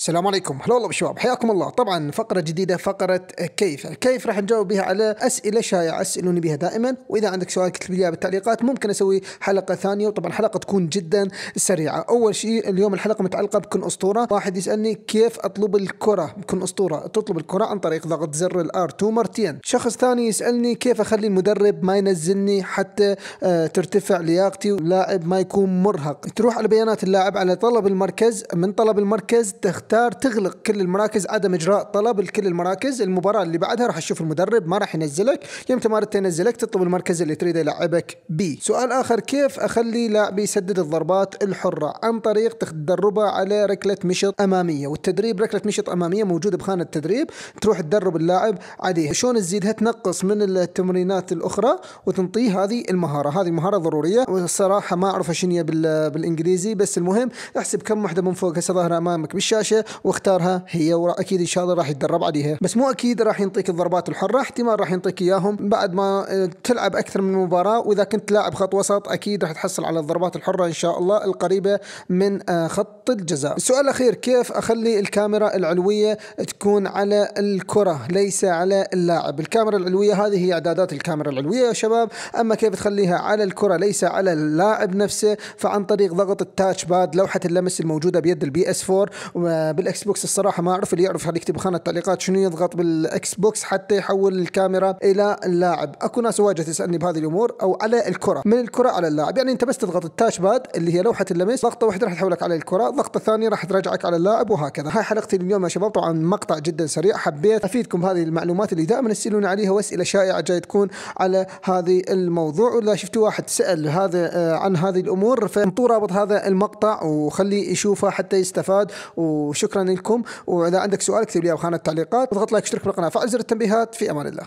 السلام عليكم هلا والله بشباب حياكم الله طبعا فقرة جديدة فقرة كيف كيف راح نجاوب بها على أسئلة شائعة أسئلوني بها دائما وإذا عندك سؤال كتب لي بالتعليقات ممكن أسوي حلقة ثانية وطبعا حلقة تكون جدا سريعة أول شيء اليوم الحلقة متعلقة بكون أسطورة واحد يسألني كيف أطلب الكرة بكون أسطورة تطلب الكرة عن طريق ضغط زر الار 2 مرتين شخص ثاني يسألني كيف أخلي المدرب ما ينزلني حتى آه، ترتفع لياقتي واللاعب ما يكون مرهق تروح على بيانات اللاعب على طلب المركز من طلب المركز تخت ستار تغلق كل المراكز عدم اجراء طلب لكل المراكز المباراه اللي بعدها راح تشوف المدرب ما راح ينزلك يوم تمارت ينزلك تطلب المركز اللي تريده يلعبك بي سؤال اخر كيف اخلي لاعبي يسدد الضربات الحره عن طريق تدربه على ركله مشط اماميه والتدريب ركله مشط اماميه موجوده بخانه التدريب تروح تدرب اللاعب عليها شلون تزيدها تنقص من التمرينات الاخرى وتنطيه هذه المهاره هذه مهاره ضروريه والصراحه ما اعرف شنو بالانجليزي بس المهم احسب كم وحده من فوق هسه ظاهره امامك بالشاشه واختارها هي واكيد ان شاء الله راح يتدرب عليها بس مو اكيد راح ينطيك الضربات الحره احتمال راح ينطيك اياهم بعد ما آه، تلعب اكثر من مباراه واذا كنت لاعب خط وسط اكيد راح تحصل على الضربات الحره ان شاء الله القريبه من آه، خط الجزاء السؤال الاخير كيف اخلي الكاميرا العلويه تكون على الكره ليس على اللاعب الكاميرا العلويه هذه هي اعدادات الكاميرا العلويه يا شباب اما كيف تخليها على الكره ليس على اللاعب نفسه فعن طريق ضغط التاتش باد لوحه اللمس الموجوده بيد البي اس 4 بالاكس بوكس الصراحه ما اعرف اللي يعرف حد يكتب خانه التعليقات شنو يضغط بالاكس بوكس حتى يحول الكاميرا الى اللاعب اكو ناس واجد تسالني بهذه الامور او على الكره من الكره على اللاعب يعني انت بس تضغط التاش باد اللي هي لوحه اللمس ضغطه واحده راح تحولك على الكره ضغطه ثانيه راح ترجعك على اللاعب وهكذا هاي حلقتي اليوم يا شباب طبعا مقطع جدا سريع حبيت افيدكم بهذه المعلومات اللي دائما تسالون عليها واسئله شائعه جاي تكون على هذه الموضوع ولا شفت واحد سال هذا آه، عن هذه الامور فانطوا رابط هذا المقطع وخليه يشوفه حتى يستفاد وش شكرا لكم واذا عندك سؤال اكتب لي او خانه التعليقات اضغط لايك اشترك بالقناه فعل زر التنبيهات في امان الله